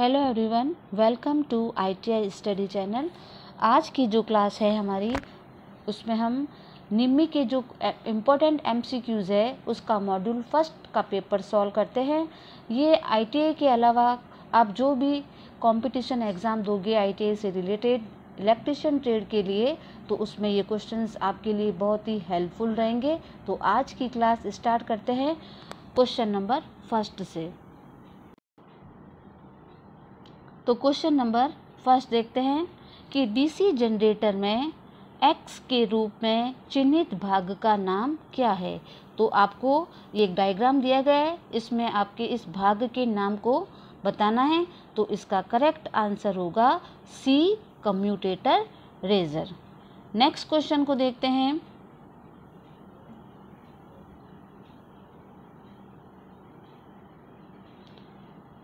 hello everyone welcome to ITI study channel आज की जो क्लास है हमारी उसमें हम निम्मी के जो इम्पोर्टेंट एमसीक्यूज़ है उसका मॉड्यूल फर्स्ट का पेपर सॉल्व करते हैं ये आईटीआई के अलावा आप जो भी कंपटीशन एग्ज़ाम दोगे आईटीआई से रिलेटेड इलेक्ट्रिशियन ट्रेड के लिए तो उसमें ये क्वेश्चन आपके लिए बहुत ही हेल्पफुल रहेंगे तो आज की क्लास स्टार्ट करते हैं क्वेश्चन नंबर फर्स्ट से तो क्वेश्चन नंबर फर्स्ट देखते हैं कि डीसी जनरेटर में एक्स के रूप में चिन्हित भाग का नाम क्या है तो आपको ये एक डायग्राम दिया गया है इसमें आपके इस भाग के नाम को बताना है तो इसका करेक्ट आंसर होगा C commutator riser next question को देखते हैं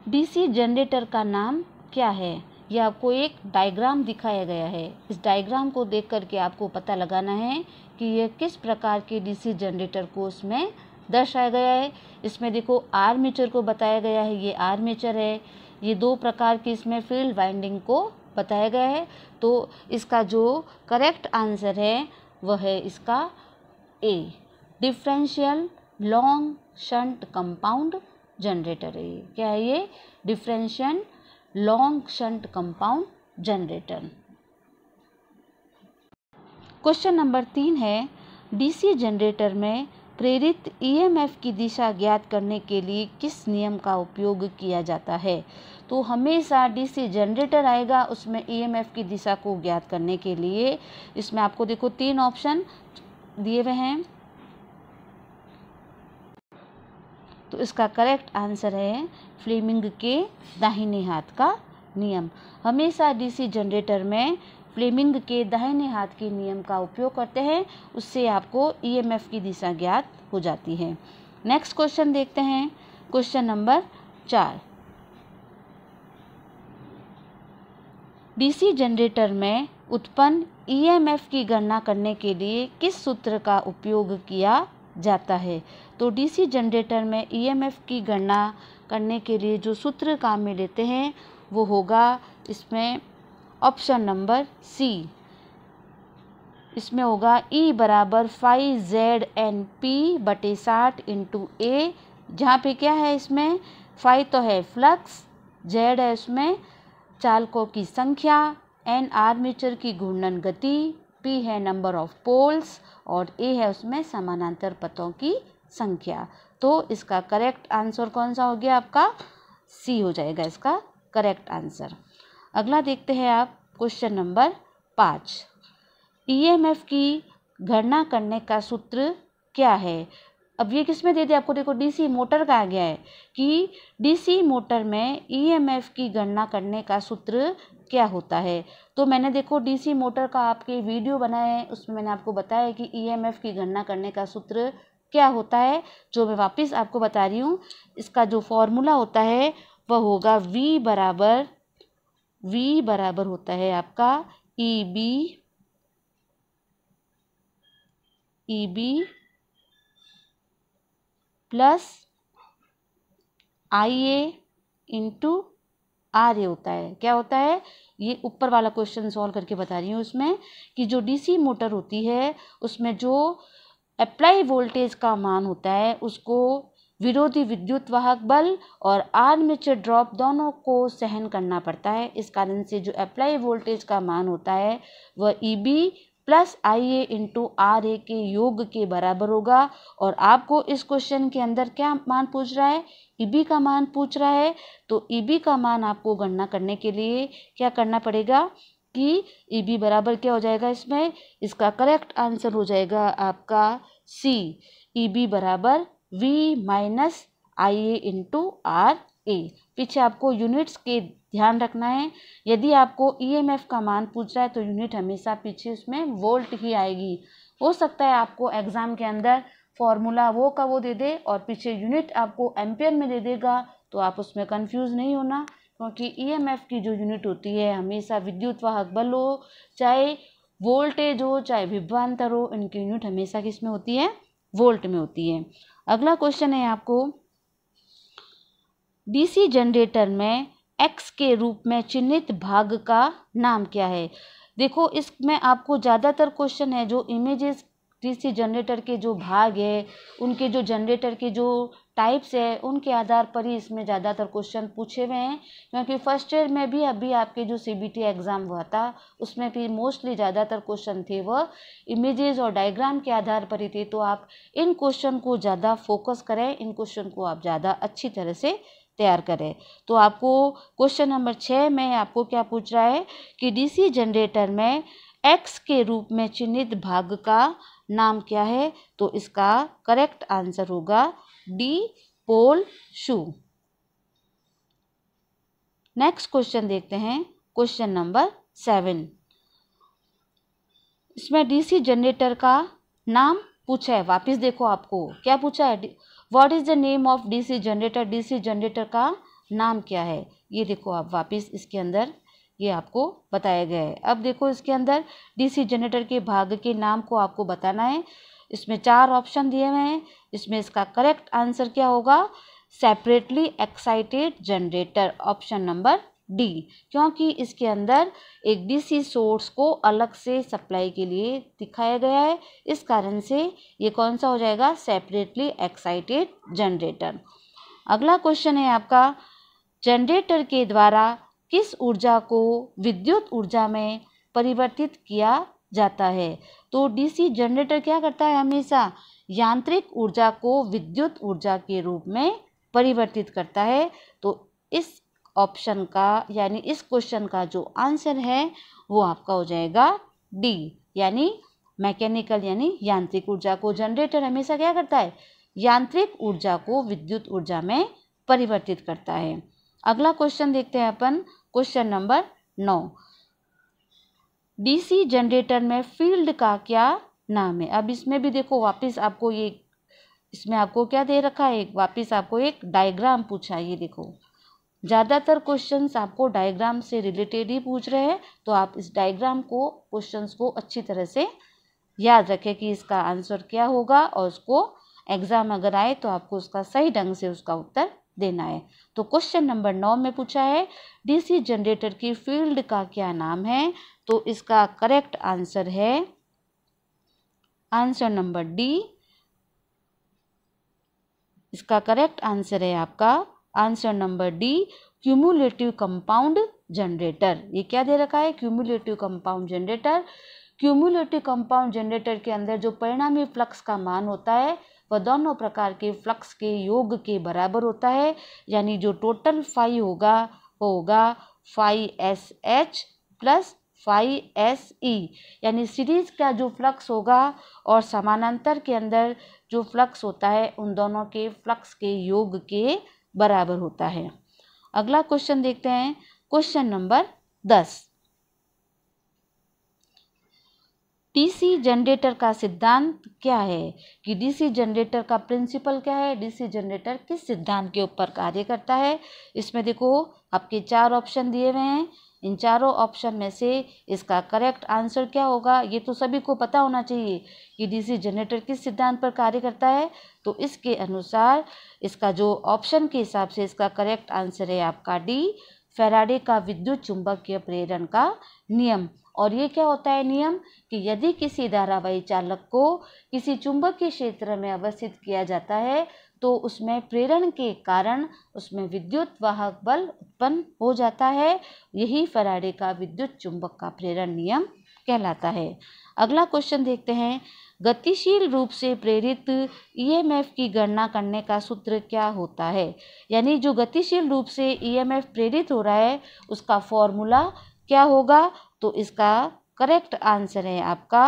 डीसी जनरेटर का नाम क्या है यह आपको एक डायग्राम दिखाया गया है इस डायग्राम को देख करके आपको पता लगाना है कि यह किस प्रकार के डीसी जनरेटर को उसमें दर्शाया गया है इसमें देखो आर्मेचर को बताया गया है ये आर्मेचर है ये दो प्रकार की इसमें फील्ड वाइंडिंग को बताया गया है तो इसका जो करेक्ट आंसर है वह है इसका A differential long shunt compound generator है क्या है ये differential long shunt compound generator question number तीन है डीसी जनरेटर में प्रेरित ईएमएफ e की दिशा ज्ञात करने के लिए किस नियम का उपयोग किया जाता है तो हमेशा डीसी जनरेटर आएगा उसमें ईएमएफ e की दिशा को ज्ञात करने के लिए इसमें आपको देखो तीन ऑप्शन दिए हुए हैं तो इसका करेक्ट आंसर है फ्लेमिंग के दाहिने हाथ का नियम हमेशा डीसी जनरेटर में फ्लेमिंग के दाहिने हाथ के नियम का उपयोग करते हैं उससे आपको ईएमएफ e की दिशा ज्ञात हो जाती है नेक्स्ट क्वेश्चन देखते हैं क्वेश्चन नंबर चार डीसी जनरेटर में उत्पन्न ईएमएफ e की गणना करने के लिए किस सूत्र का उपयोग किया जाता है तो डीसी जनरेटर में ईएमएफ e की गणना करने के लिए जो सूत्र काम में लेते हैं वो होगा इसमें ऑप्शन नंबर सी इसमें होगा ई e बराबर फाइव जेड एन पी बटे साठ इंटू ए जहाँ पे क्या है इसमें फाइव तो है फ्लक्स जेड है उसमें चालकों की संख्या एन आर्मेचर की घूर्णन गति पी है नंबर ऑफ पोल्स और ए है उसमें समानांतर पथों की संख्या तो इसका करेक्ट आंसर कौन सा हो गया आपका सी हो जाएगा इसका करेक्ट आंसर अगला देखते हैं आप क्वेश्चन नंबर पाँच ईएमएफ e की गणना करने का सूत्र क्या है अब ये किस में दे दिया आपको देखो डीसी मोटर का आ गया है कि डीसी मोटर में ईएमएफ e की गणना करने का सूत्र क्या होता है तो मैंने देखो डीसी मोटर का आपके वीडियो बनाया है उसमें मैंने आपको बताया कि ईएमएफ e की गणना करने का सूत्र क्या होता है जो मैं वापस आपको बता रही हूँ इसका जो फॉर्मूला होता है वह होगा वी बराबर वी बराबर होता है आपका E B E B plus I A into R A होता है क्या होता है ये ऊपर वाला क्वेश्चन सॉल्व करके बता रही हूँ उसमें कि जो डीसी मोटर होती है उसमें जो अप्लाई वोल्टेज का मान होता है उसको विरोधी विद्युत वाहक बल और आर्मेचर ड्रॉप दोनों को सहन करना पड़ता है इस कारण से जो अप्लाई वोल्टेज का मान होता है वह E e B plus I A into R A के योग के बराबर होगा और आपको इस क्वेश्चन के अंदर क्या मान पूछ रहा है ईबी e का मान पूछ रहा है तो ईबी e का मान आपको गणना करने के लिए क्या करना पड़ेगा कि ईबी e बराबर क्या हो जाएगा इसमें इसका करेक्ट आंसर हो जाएगा आपका सी ईबी बराबर V minus I A into R A पीछे आपको यूनिट्स के ध्यान रखना है यदि आपको ईएमएफ e का मान पूछ रहा है तो यूनिट हमेशा पीछे उसमें वोल्ट ही आएगी हो सकता है आपको एग्ज़ाम के अंदर फॉर्मूला वो का वो दे दे और पीछे यूनिट आपको एम्पियर में दे देगा तो आप उसमें कंफ्यूज नहीं होना क्योंकि ईएमएफ e की जो यूनिट होती है हमेशा विद्युत वाहक बल हो चाहे वोल्टेज हो चाहे विभवान्तर हो इनकी यूनिट हमेशा किस में होती है वोल्ट में होती है अगला क्वेश्चन है आपको डीसी जनरेटर में एक्स के रूप में चिन्हित भाग का नाम क्या है देखो इसमें आपको ज़्यादातर क्वेश्चन है जो इमेजेस कृषि जनरेटर के जो भाग है उनके जो जनरेटर के जो टाइप्स है उनके आधार पर ही इसमें ज़्यादातर क्वेश्चन पूछे हुए हैं क्योंकि फर्स्ट ईयर में भी अभी आपके जो सीबीटी एग्ज़ाम हुआ था उसमें भी मोस्टली ज़्यादातर क्वेश्चन थे वह इमेजेस और डायग्राम के आधार पर ही थे तो आप इन क्वेश्चन को ज़्यादा फोकस करें इन क्वेश्चन को आप ज़्यादा अच्छी तरह से तैयार करें तो आपको क्वेश्चन नंबर छः में आपको क्या पूछ रहा है कि डीसी जनरेटर में एक्स के रूप में चिन्हित भाग का नाम क्या है तो इसका करेक्ट आंसर होगा D pole shoe next question देखते हैं क्वेश्चन नंबर सेवन इसमें डीसी जनरेटर का नाम पूछा है वापस देखो आपको क्या पूछा है what is the name of DC generator DC generator का नाम क्या है ये देखो आप वापस इसके अंदर ये आपको बताया गया है अब देखो इसके अंदर डीसी जनरेटर के भाग के नाम को आपको बताना है इसमें चार ऑप्शन दिए हुए हैं इसमें इसका करेक्ट आंसर क्या होगा separately excited generator option number D क्योंकि इसके अंदर एक डीसी सोर्स को अलग से सप्लाई के लिए दिखाया गया है इस कारण से ये कौन सा हो जाएगा सेपरेटली एक्साइटेड जनरेटर अगला क्वेश्चन है आपका जनरेटर के द्वारा किस ऊर्जा को विद्युत ऊर्जा में परिवर्तित किया जाता है तो डीसी जनरेटर क्या करता है हमेशा यांत्रिक ऊर्जा को विद्युत ऊर्जा के रूप में परिवर्तित करता है तो इस ऑप्शन का यानी इस क्वेश्चन का जो आंसर है वो आपका हो जाएगा डी यानी मैकेनिकल यानी यांत्रिक ऊर्जा को जनरेटर हमेशा क्या करता है यांत्रिक ऊर्जा को विद्युत ऊर्जा में परिवर्तित करता है अगला क्वेश्चन देखते हैं अपन क्वेश्चन नंबर नौ डीसी जनरेटर में फील्ड का क्या नाम है अब इसमें भी देखो वापस आपको ये इसमें आपको क्या दे रखा है वापस आपको एक डायग्राम पूछा ये देखो ज़्यादातर क्वेश्चंस आपको डायग्राम से रिलेटेड ही पूछ रहे हैं तो आप इस डायग्राम को क्वेश्चंस को अच्छी तरह से याद रखें कि इसका आंसर क्या होगा और उसको एग्ज़ाम अगर आए तो आपको उसका सही ढंग से उसका उत्तर देना है तो क्वेश्चन नंबर नौ में पूछा है डीसी जनरेटर की फील्ड का क्या नाम है तो इसका करेक्ट आंसर है आंसर नंबर डी इसका करेक्ट आंसर है आपका answer number D cumulative compound generator ये क्या दे रखा है cumulative compound generator cumulative compound generator के अंदर जो परिणामी फ्लक्स का मान होता है वह दोनों प्रकार के फ्लक्स के योग के बराबर होता है यानी जो टोटल फाइव होगा वो होगा five S H plus five S E यानी सीरीज का जो फ्लक्स होगा और समानांतर के अंदर जो फ्लक्स होता है उन दोनों के फ्लक्स के योग के बराबर होता है अगला क्वेश्चन देखते हैं क्वेश्चन नंबर दस डीसी जनरेटर का सिद्धांत क्या है कि डीसी जनरेटर का प्रिंसिपल क्या है डीसी जनरेटर किस सिद्धांत के ऊपर कार्य करता है इसमें देखो आपके चार ऑप्शन दिए हुए हैं इन चारों ऑप्शन में से इसका करेक्ट आंसर क्या होगा ये तो सभी को पता होना चाहिए कि डीसी जनरेटर किस सिद्धांत पर कार्य करता है तो इसके अनुसार इसका जो ऑप्शन के हिसाब से इसका करेक्ट आंसर है आपका डी फेराडे का विद्युत चुंबकीय प्रेरण का नियम और ये क्या होता है नियम कि यदि किसी धारावाही चालक को किसी चुंबकीय क्षेत्र में अवस्थित किया जाता है तो उसमें प्रेरण के कारण उसमें विद्युत वाहक बल उत्पन्न हो जाता है यही फराडे का विद्युत चुंबक का प्रेरण नियम कहलाता है अगला क्वेश्चन देखते हैं गतिशील रूप से प्रेरित ईएमएफ e की गणना करने का सूत्र क्या होता है यानी जो गतिशील रूप से ईएमएफ e प्रेरित हो रहा है उसका फॉर्मूला क्या होगा तो इसका करेक्ट आंसर है आपका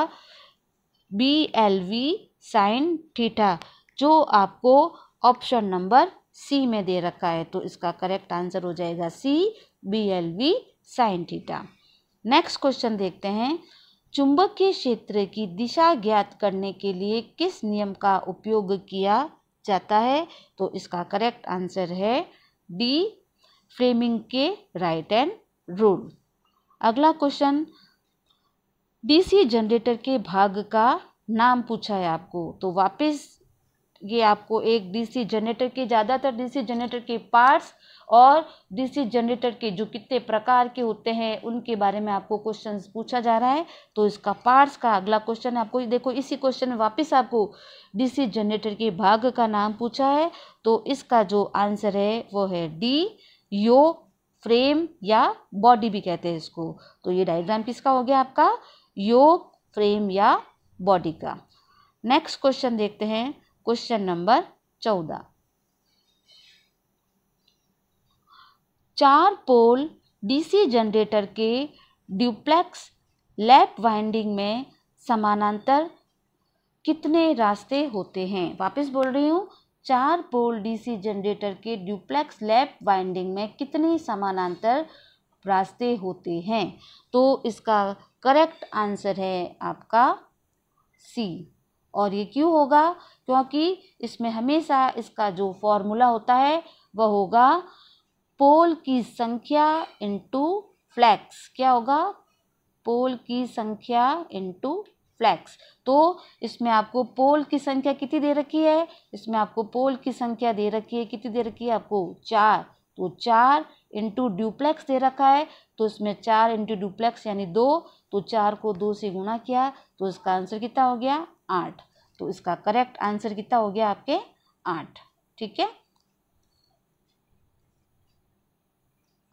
B L V sine theta जो आपको ऑप्शन नंबर सी में दे रखा है तो इसका करेक्ट आंसर हो जाएगा C B L V sine theta next question देखते हैं चुंबकीय क्षेत्र की दिशा ज्ञात करने के लिए किस नियम का उपयोग किया जाता है तो इसका करेक्ट आंसर है डी फ्रेमिंग के राइट एंड रूल अगला क्वेश्चन डीसी जनरेटर के भाग का नाम पूछा है आपको तो वापस ये आपको एक डीसी जनरेटर के ज़्यादातर डीसी जनरेटर के पार्ट्स और डीसी जनरेटर के जो कितने प्रकार के होते हैं उनके बारे में आपको क्वेश्चन पूछा जा रहा है तो इसका पार्ट्स का अगला क्वेश्चन आपको देखो इसी क्वेश्चन में वापस आपको डीसी जनरेटर के भाग का नाम पूछा है तो इसका जो आंसर है वो है डी यो फ्रेम या बॉडी भी कहते हैं इसको तो ये डायग्राम किसका हो गया आपका योग फ्रेम या बॉडी का नेक्स्ट क्वेश्चन देखते हैं क्वेश्चन नंबर चौदह चार पोल डीसी जनरेटर के ड्यूप्लेक्स लैप वाइंडिंग में समानांतर कितने रास्ते होते हैं वापस बोल रही हूँ चार पोल डीसी जनरेटर के ड्यूप्लेक्स लैप वाइंडिंग में कितने समानांतर रास्ते होते हैं तो इसका करेक्ट आंसर है आपका सी और ये क्यों होगा क्योंकि इसमें हमेशा इसका जो फॉर्मूला होता है वह होगा पोल की संख्या इंटू फ्लैक्स क्या होगा पोल की संख्या इंटू फ्लैक्स तो इसमें आपको पोल की संख्या कितनी दे रखी है इसमें आपको पोल की संख्या दे रखी है कितनी दे रखी है आपको चार तो चार इंटू ड्यूप्लेक्स दे रखा है तो इसमें चार इंटू ड्यूप्लेक्स यानी दो तो चार को दो से गुणा किया तो इसका आंसर कितना हो गया आठ तो इसका करेक्ट आंसर कितना हो गया आपके आठ ठीक है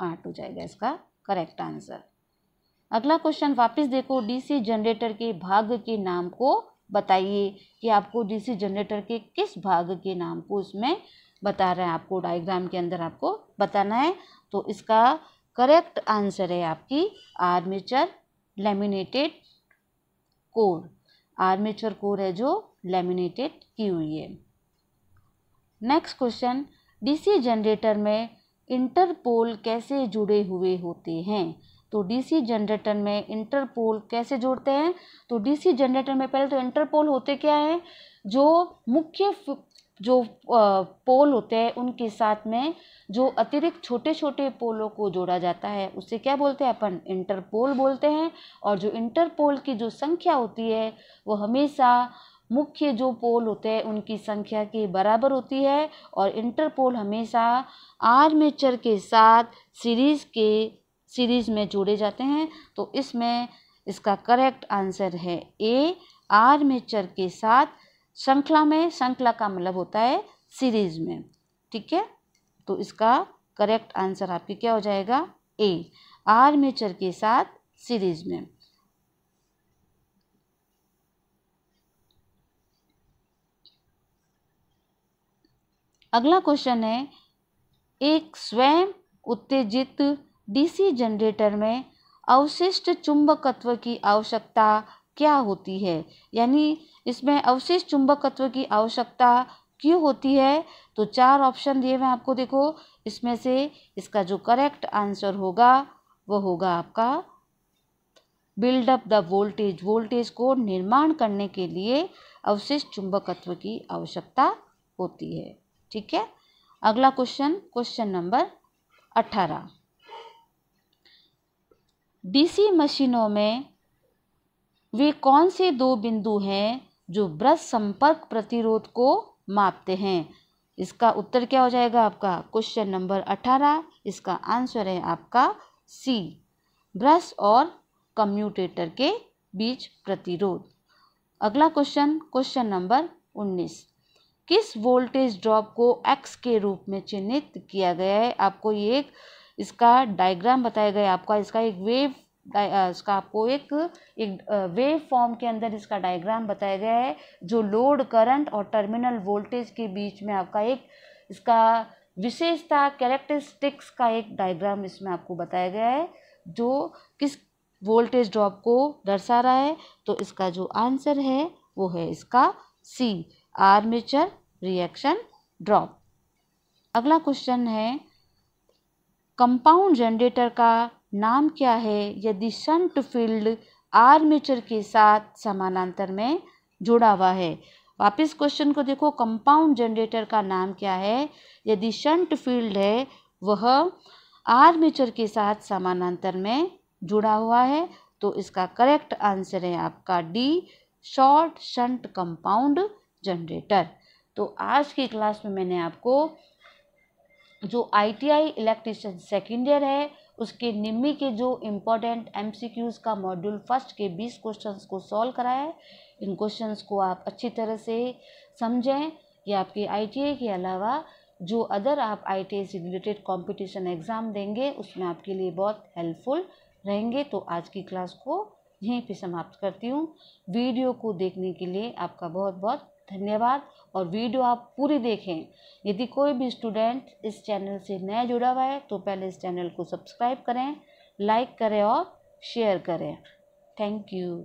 आठ हो जाएगा इसका करेक्ट आंसर अगला क्वेश्चन वापस देखो डीसी जनरेटर के भाग के नाम को बताइए कि आपको डीसी जनरेटर के किस भाग के नाम को उसमें बता रहे हैं आपको डायग्राम के अंदर आपको बताना है तो इसका करेक्ट आंसर है आपकी armature laminated core armature core है जो लेमिनेटेड की हुई है नेक्स्ट क्वेश्चन डीसी जनरेटर में इंटरपोल कैसे जुड़े हुए होते हैं तो डीसी जनरेटर में इंटरपोल कैसे जोड़ते हैं तो डीसी जनरेटर में पहले तो इंटरपोल होते क्या हैं जो मुख्य जो पोल होते हैं उनके साथ में जो अतिरिक्त छोटे छोटे पोलों को जोड़ा जाता है उसे क्या बोलते हैं अपन इंटरपोल बोलते हैं और जो इंटरपोल की जो संख्या होती है वो हमेशा मुख्य जो पोल होते हैं उनकी संख्या के बराबर होती है और इंटरपोल हमेशा आर्मेचर के साथ सीरीज के सीरीज में जोड़े जाते हैं तो इसमें इसका करेक्ट आंसर है ए आर्मेचर के साथ श्रृंखला में श्रृंखला का मतलब होता है सीरीज में ठीक है तो इसका करेक्ट आंसर आपके क्या हो जाएगा ए आर्मेचर के साथ सीरीज में अगला क्वेश्चन है एक स्वयं उत्तेजित डीसी जनरेटर में अवशिष्ट चुंबकत्व की आवश्यकता क्या होती है यानी इसमें अवशिष्ट चुंबकत्व की आवश्यकता क्यों होती है तो चार ऑप्शन दिए हुए आपको देखो इसमें से इसका जो करेक्ट आंसर होगा वह होगा आपका बिल्डअप द वोल्टेज वोल्टेज को निर्माण करने के लिए अवशिष्ट चुंबकत्व की आवश्यकता होती है ठीक है अगला क्वेश्चन क्वेश्चन नंबर अठारह डीसी मशीनों में वे कौन से दो बिंदु हैं जो ब्रश संपर्क प्रतिरोध को मापते हैं इसका उत्तर क्या हो जाएगा आपका क्वेश्चन नंबर अठारह इसका आंसर है आपका सी ब्रश और कम्यूटेटर के बीच प्रतिरोध अगला क्वेश्चन क्वेश्चन नंबर उन्नीस किस वोल्टेज ड्रॉप को एक्स के रूप में चिन्हित किया गया है आपको ये एक इसका डायग्राम बताया गया है आपका इसका एक वेव इसका आपको एक एक वेव फॉर्म के अंदर इसका डायग्राम बताया गया है जो लोड करंट और टर्मिनल वोल्टेज के बीच में आपका एक इसका विशेषता कैरेक्टरिस्टिक्स का एक डायग्राम इसमें आपको बताया गया है जो किस वोल्टेज ड्रॉप को दर्शा रहा है तो इसका जो आंसर है वो है इसका सी आर्मेचर रिएक्शन ड्रॉप अगला क्वेश्चन है कंपाउंड जनरेटर का नाम क्या है यदि शंट फील्ड आर्मेचर के साथ समानांतर में जुड़ा हुआ है वापस क्वेश्चन को देखो कंपाउंड जनरेटर का नाम क्या है यदि शंट फील्ड है वह आर्मेचर के साथ समानांतर में जुड़ा हुआ है तो इसका करेक्ट आंसर है आपका D short shunt compound generator तो आज की क्लास में मैंने आपको जो आईटीआई इलेक्ट्रिशियन सेकेंड ईयर है उसके निम्मी के जो इम्पोर्टेंट एम का मॉड्यूल फर्स्ट के बीस क्वेश्चंस को सॉल्व कराए इन क्वेश्चंस को आप अच्छी तरह से समझें या आपके आई के अलावा जो अदर आप आई टी से रिलेटेड कॉम्पिटिशन एग्ज़ाम देंगे उसमें आपके लिए बहुत हेल्पफुल रहेंगे तो आज की क्लास को यहीं पे समाप्त करती हूँ वीडियो को देखने के लिए आपका बहुत बहुत धन्यवाद और वीडियो आप पूरी देखें यदि कोई भी स्टूडेंट इस चैनल से नया जुड़ा हुआ है तो पहले इस चैनल को सब्सक्राइब करें लाइक करें और शेयर करें थैंक यू